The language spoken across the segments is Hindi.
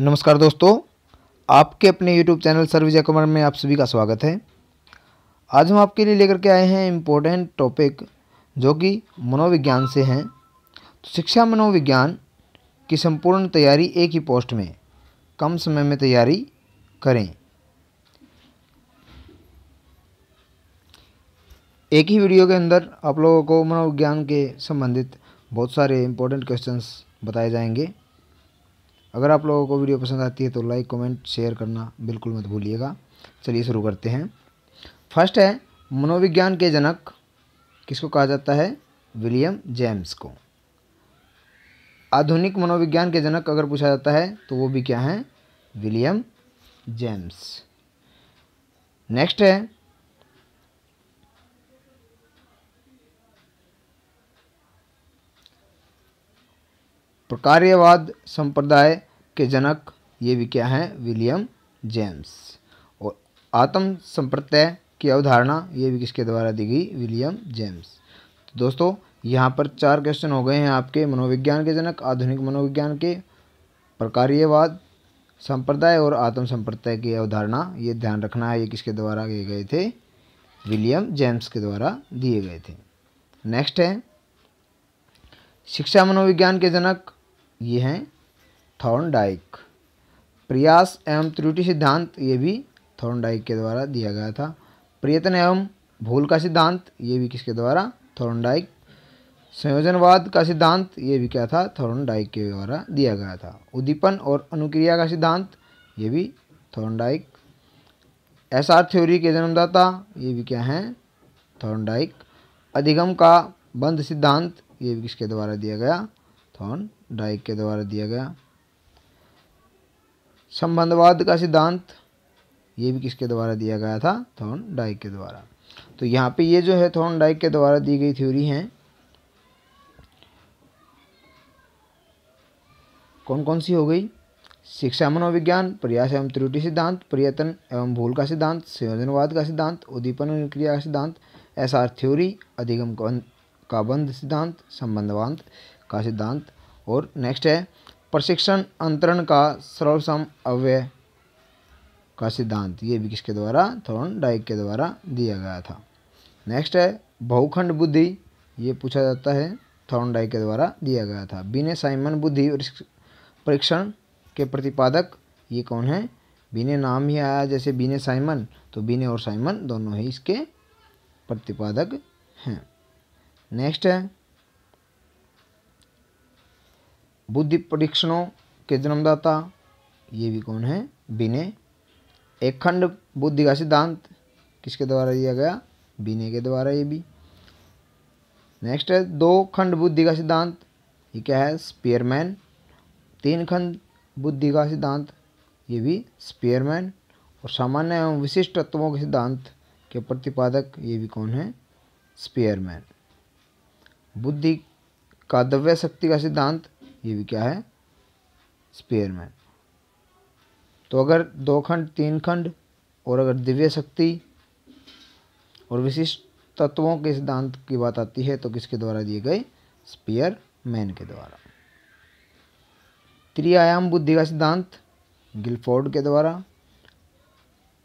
नमस्कार दोस्तों आपके अपने YouTube चैनल सर्विस कुमार में आप सभी का स्वागत है आज हम आपके लिए लेकर के आए हैं इम्पोर्टेंट टॉपिक जो कि मनोविज्ञान से हैं तो शिक्षा मनोविज्ञान की संपूर्ण तैयारी एक ही पोस्ट में कम समय में तैयारी करें एक ही वीडियो के अंदर आप लोगों को मनोविज्ञान के संबंधित बहुत सारे इम्पोर्टेंट क्वेश्चंस बताए जाएंगे अगर आप लोगों को वीडियो पसंद आती है तो लाइक कमेंट शेयर करना बिल्कुल मत भूलिएगा चलिए शुरू करते हैं फर्स्ट है मनोविज्ञान के जनक किसको कहा जाता है विलियम जेम्स को आधुनिक मनोविज्ञान के जनक अगर पूछा जाता है तो वो भी क्या है विलियम जेम्स नेक्स्ट है प्रकार्यवाद संप्रदाय के जनक ये भी क्या हैं विलियम जेम्स और आत्म संप्रत्यय की अवधारणा ये भी किसके द्वारा दी गई विलियम जेम्स तो दोस्तों यहाँ पर चार क्वेश्चन हो गए हैं आपके मनोविज्ञान के जनक आधुनिक मनोविज्ञान के प्रकार्यवाद संप्रदाय और आत्म संप्रदाय की अवधारणा ये ध्यान रखना है ये किसके द्वारा दिए गए थे विलियम जेम्स के द्वारा दिए गए थे नेक्स्ट है शिक्षा मनोविज्ञान के जनक ये हैं थॉर्नडाइक प्रयास एवं त्रुटि सिद्धांत ये भी थॉर्नडाइक के द्वारा दिया गया था प्रयत्न एवं भूल का सिद्धांत ये भी किसके द्वारा थॉर्नडाइक संयोजनवाद का सिद्धांत ये भी क्या था थॉर्नडाइक के द्वारा दिया गया था उद्दीपन और अनुक्रिया का सिद्धांत ये भी थॉर्नडाइक एस आर थ्योरी के जन्मदाता ये भी क्या हैं थॉर्नडाइक अधिगम का बंद सिद्धांत ये भी किसके द्वारा दिया गया थॉर्नडाइक के द्वारा दिया गया संबंधवाद का सिद्धांत ये भी किसके द्वारा दिया गया था थॉर्न डाइक के द्वारा तो यहाँ पे ये जो है थॉर्न डाइक के द्वारा दी गई थ्योरी हैं कौन कौन सी हो गई शिक्षा मनोविज्ञान प्रयास एवं त्रुटि सिद्धांत प्रयत्न एवं भूल का सिद्धांत संयोजनवाद का सिद्धांत उद्दीपन क्रिया का सिद्धांत एस आर थ्योरी अधिगम का बंध सिद्धांत संबंधवाद का सिद्धांत और नेक्स्ट है प्रशिक्षण अंतरण का सर्वसम अव्यय का सिद्धांत ये भी किसके द्वारा थोरन डाइक के द्वारा दिया गया था नेक्स्ट है बहुखंड बुद्धि ये पूछा जाता है थॉर्न डाइक के द्वारा दिया गया था बिने साइमन बुद्धि परीक्षण के प्रतिपादक ये कौन है बिने नाम ही आया जैसे बिने साइमन तो बिने और साइमन दोनों ही इसके प्रतिपादक हैं नेक्स्ट है बुद्धि परीक्षणों के जन्मदाता ये भी कौन है बिने एक खंड बुद्धि का सिद्धांत किसके द्वारा दिया गया बिने के द्वारा ये भी नेक्स्ट है दो खंड बुद्धि का सिद्धांत ये क्या है स्पेयरमैन तीन खंड बुद्धि का सिद्धांत ये भी स्पेयरमैन और सामान्य एवं विशिष्ट तत्वों के सिद्धांत के प्रतिपादक ये भी कौन है स्पेयरमैन बुद्धि का द्रव्य शक्ति का सिद्धांत ये भी क्या है स्पेयर में तो अगर दो खंड तीन खंड और अगर दिव्य शक्ति और विशिष्ट तत्वों के सिद्धांत की बात आती है तो किसके द्वारा दिए गए स्पेयर मैन के द्वारा त्रिआयाम बुद्धि का सिद्धांत गिलफोर्ड के द्वारा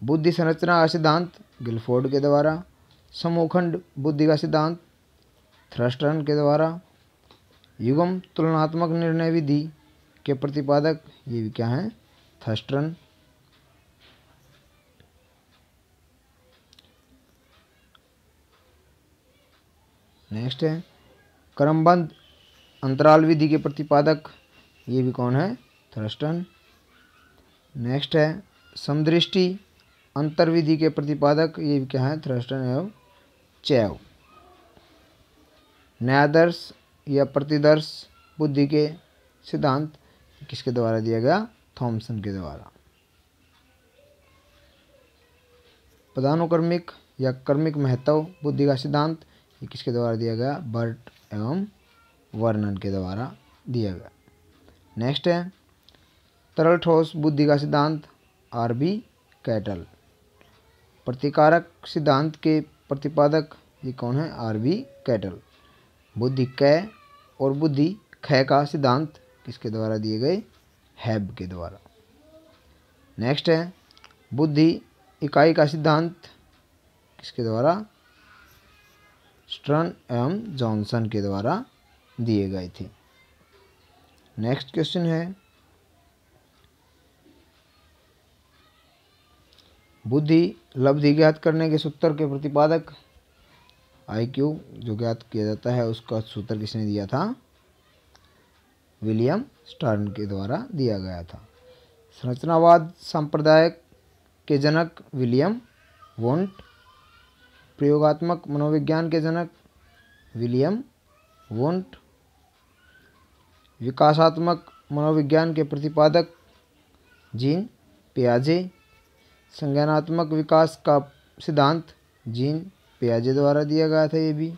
बुद्धि संरचना का सिद्धांत गिलफोर्ड के द्वारा समूखंड बुद्धि का सिद्धांत थ्रस्टरन के द्वारा युगम तुलनात्मक निर्णय विधि के प्रतिपादक ये भी क्या हैं थस्टरन नेक्स्ट है क्रमबद्ध अंतराल विधि के प्रतिपादक ये भी कौन है थ्रस्टन नेक्स्ट है समदृष्टि अंतर्विधि के प्रतिपादक ये भी क्या है थ्रस्टन एवं चैव न्यादर्श या प्रतिदर्श बुद्धि के सिद्धांत किसके द्वारा दिया गया थॉमसन के द्वारा पदानुक्रमिक या कर्मिक महत्व बुद्धि का सिद्धांत ये किसके द्वारा दिया गया बर्ट एवं वर्णन के द्वारा दिया गया नेक्स्ट है तरल ठोस बुद्धि का सिद्धांत आर बी कैटल प्रतिकारक सिद्धांत के प्रतिपादक ये कौन है आर बी कैटल बुद्धि कै और बुद्धि खय का सिद्धांत किसके द्वारा दिए गए हैब के द्वारा नेक्स्ट है बुद्धि इकाई का सिद्धांत किसके द्वारा स्ट्रन एवं जॉनसन के द्वारा दिए गए थे नेक्स्ट क्वेश्चन है बुद्धि लब्धि ज्ञात करने के सूत्र के प्रतिपादक आई क्यू जो ज्ञात किया जाता है उसका सूत्र किसने दिया था विलियम स्टर्न के द्वारा दिया गया था संरचनावाद संप्रदाय के जनक विलियम वोंट प्रयोगात्मक मनोविज्ञान के जनक विलियम वोंट विकासात्मक मनोविज्ञान के प्रतिपादक जीन पियाजे संज्ञानात्मक विकास का सिद्धांत जीन प्याजे द्वारा दिया गया था ये भी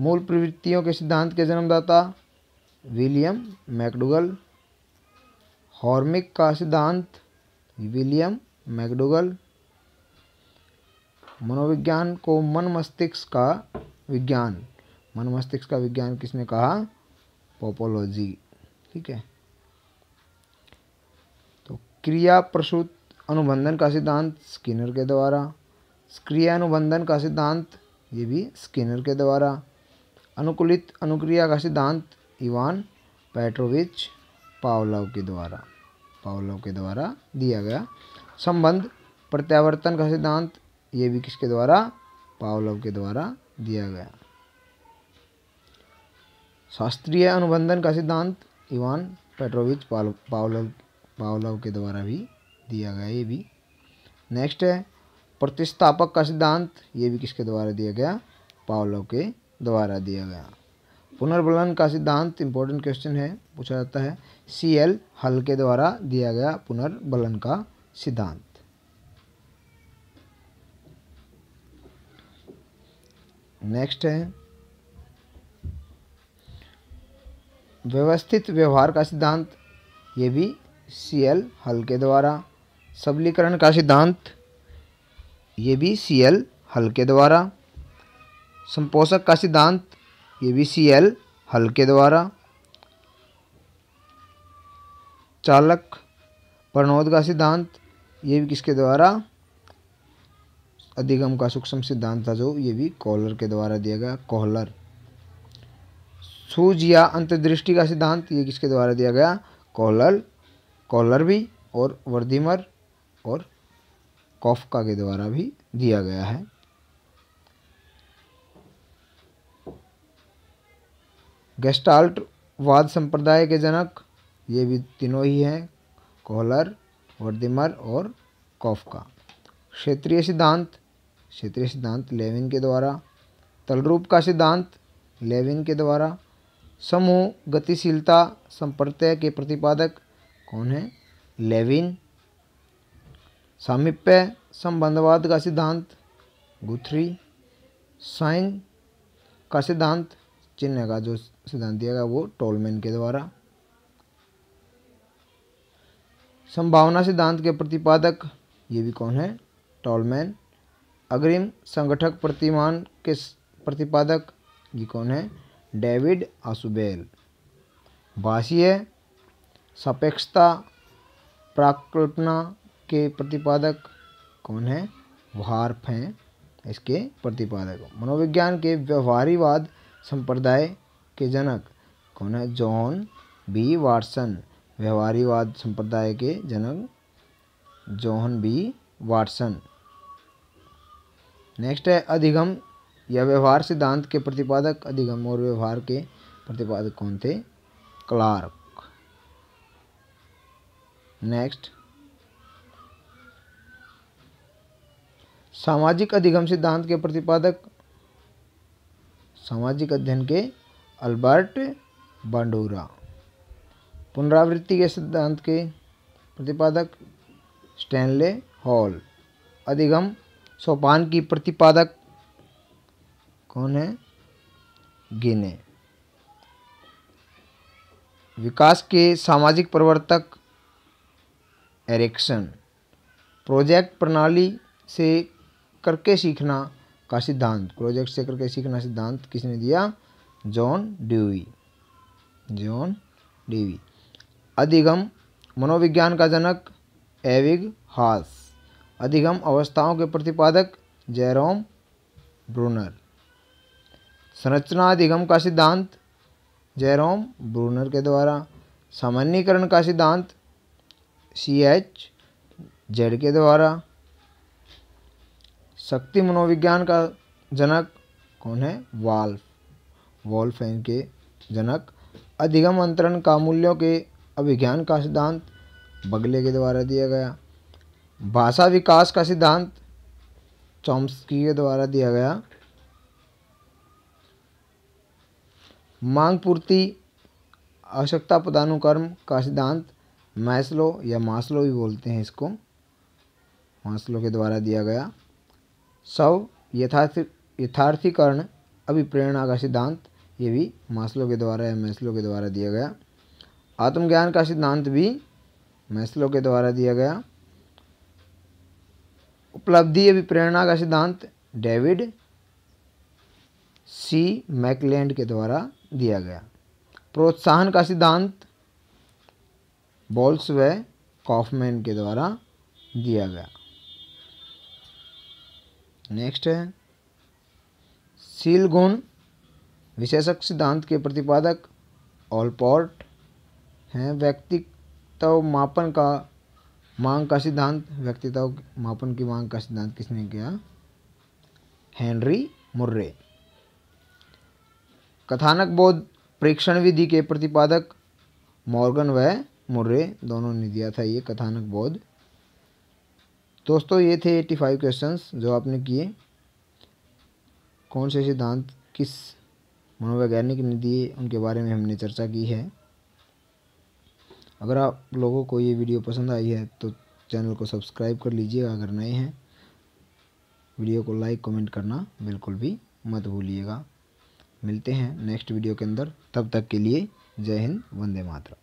मूल प्रवृत्तियों के सिद्धांत के जन्मदाता विलियम मैकडुगल हॉर्मिक का सिद्धांत विलियम मैकडुगल मनोविज्ञान को मन मस्तिष्क का विज्ञान मन मस्तिष्क का विज्ञान किसने कहा पोपोलॉजी ठीक है तो क्रिया प्रसूत अनुबंधन का सिद्धांत स्किनर के द्वारा क्रिया अनुबंधन का सिद्धांत ये भी स्किनर के द्वारा अनुकूलित अनुक्रिया का सिद्धांत इवान पेट्रोविच पावलव के द्वारा पावलव के द्वारा दिया गया संबंध प्रत्यावर्तन का सिद्धांत ये भी किसके द्वारा पावलव के द्वारा दिया गया शास्त्रीय अनुबंधन का सिद्धांत इवान पेट्रोविच पावलव पावलव के द्वारा भी दिया गया ये भी नेक्स्ट है प्रतिस्थापक का सिद्धांत ये भी किसके द्वारा दिया गया पावलो के द्वारा दिया गया पुनर्बलन का सिद्धांत इंपॉर्टेंट क्वेश्चन है पूछा जाता है सी एल हल के द्वारा दिया गया पुनर्बलन का सिद्धांत नेक्स्ट है व्यवस्थित व्यवहार का सिद्धांत ये भी सी एल हल के द्वारा सबलीकरण का सिद्धांत ये भी सी एल हल के द्वारा संपोषक का सिद्धांत ये भी सी एल हल के द्वारा चालक प्रणोद का सिद्धांत ये भी किसके द्वारा अधिगम का सूक्ष्म सिद्धांत था जो ये भी कॉलर के द्वारा दिया गया कोहलर सूझ या अंतर्दृष्टि का सिद्धांत ये किसके द्वारा दिया गया कॉलर कॉलर भी और वर्धिमर और कॉफका के द्वारा भी दिया गया है गेस्टाल्ट वाद संप्रदाय के जनक ये भी तीनों ही हैं कोहलर वर्दिमर और कॉफका क्षेत्रीय सिद्धांत क्षेत्रीय सिद्धांत लेविन के द्वारा तलरूप का सिद्धांत लेविन के द्वारा समूह गतिशीलता संप्रत्यय के प्रतिपादक कौन है लेविन सामिप्य संबंधवाद का सिद्धांत गुथरी साइन का सिद्धांत चिन्ह का जो सिद्धांत दिया गया वो टोलमेन के द्वारा संभावना सिद्धांत के प्रतिपादक ये भी कौन है टॉलमैन अग्रिम संगठक प्रतिमान के प्रतिपादक ये कौन है डेविड आसुबेल भाषीय सापेक्षता प्राकल्पना इसके प्रतिपादक कौन है वार्फ हैं इसके प्रतिपादक मनोविज्ञान के व्यवहारीवाद संप्रदाय के जनक कौन है जॉन बी वाटसन व्यवहारीवाद संप्रदाय के जनक जॉन बी वाटसन नेक्स्ट है अधिगम या व्यवहार सिद्धांत के प्रतिपादक अधिगम और व्यवहार के प्रतिपादक कौन थे क्लार्क नेक्स्ट सामाजिक अधिगम सिद्धांत के प्रतिपादक सामाजिक अध्ययन के अल्बर्ट बांडोरा पुनरावृत्ति के सिद्धांत के प्रतिपादक स्टैनले हॉल अधिगम सोपान की प्रतिपादक कौन है गिने विकास के सामाजिक प्रवर्तक एरिक्सन प्रोजेक्ट प्रणाली से करके सीखना का सिद्धांत प्रोजेक्ट से करके सीखना सिद्धांत किसने दिया जॉन ड्यूवी जॉन ड्यूवी अधिगम मनोविज्ञान का जनक एविग हास अधिगम अवस्थाओं के प्रतिपादक जेरोम ब्रूनर संरचना अधिगम का सिद्धांत जेरोम ब्रूनर के द्वारा सामान्यकरण का सिद्धांत सी एच जेड के द्वारा शक्ति मनोविज्ञान का जनक कौन है वाल्फ वॉल्फ इनके जनक अधिगम अंतरण का मूल्यों के अभिज्ञान का सिद्धांत बगले के द्वारा दिया गया भाषा विकास का सिद्धांत चौम्सकी के द्वारा दिया गया मांग पूर्ति आवश्यकता पदानुक्रम का सिद्धांत मैस्लो या मासलो भी बोलते हैं इसको मासलो के द्वारा दिया गया सौ यथार्थ यथार्थीकरण अभिप्रेरणा का सिद्धांत ये भी मासलों के द्वारा या मैसलों के द्वारा दिया गया आत्मज्ञान का सिद्धांत भी मैसलों के द्वारा दिया गया उपलब्धि अभिप्रेरणा का सिद्धांत डेविड सी मैकलैंड के द्वारा दिया गया प्रोत्साहन का सिद्धांत बॉल्स व कॉफमैन के द्वारा दिया गया नेक्स्ट है सीलगुन विशेषक सिद्धांत के प्रतिपादक ऑलपोर्ट हैं व्यक्तित्व मापन का मांग का सिद्धांत व्यक्तित्व मापन की मांग का सिद्धांत किसने किया हेनरी मुर्रे कथानक बोध परीक्षण विधि के प्रतिपादक मॉर्गन व मुर्रे दोनों ने दिया था ये कथानक बोध दोस्तों ये थे एट्टी फाइव क्वेश्चन जो आपने किए कौन से सिद्धांत किस मनोवैज्ञानिक ने दिए उनके बारे में हमने चर्चा की है अगर आप लोगों को ये वीडियो पसंद आई है तो चैनल को सब्सक्राइब कर लीजिएगा अगर नए हैं वीडियो को लाइक कमेंट करना बिल्कुल भी मत भूलिएगा मिलते हैं नेक्स्ट वीडियो के अंदर तब तक के लिए जय हिंद वंदे मातरम